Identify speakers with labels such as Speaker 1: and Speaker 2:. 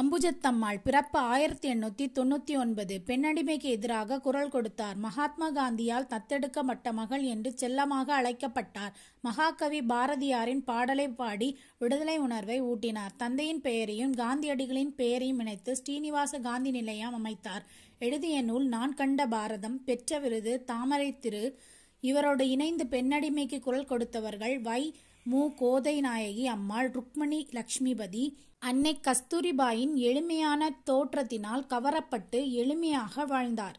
Speaker 1: அம்புஜத்தம்மாள் பிறப்பு ஆயிரத்தி எண்ணூத்தி தொண்ணூத்தி ஒன்பது பெண்ணடிமைக்கு எதிராக குரல் கொடுத்தார் மகாத்மா காந்தியால் தத்தெடுக்கப்பட்ட மகள் என்று செல்லமாக அழைக்கப்பட்டார் மகாகவி பாரதியாரின் பாடலை பாடி விடுதலை உணர்வை ஊட்டினார் தந்தையின் பெயரையும் காந்தியடிகளின் பெயரையும் இணைத்து ஸ்ரீனிவாச காந்தி நிலையம் அமைத்தார் எழுதிய நூல் நான் கண்ட பாரதம் பெற்ற விருது தாமரை திரு இவரோடு இணைந்து பெண்ணடிமைக்கு குரல் கொடுத்தவர்கள் வை மு கோதை நாயகி அம்மாள் ருக்மணி லக்ஷ்மிபதி அன்னை கஸ்தூரிபாயின் எளிமையான தோற்றத்தினால் கவரப்பட்டு எளிமையாக வாழ்ந்தார்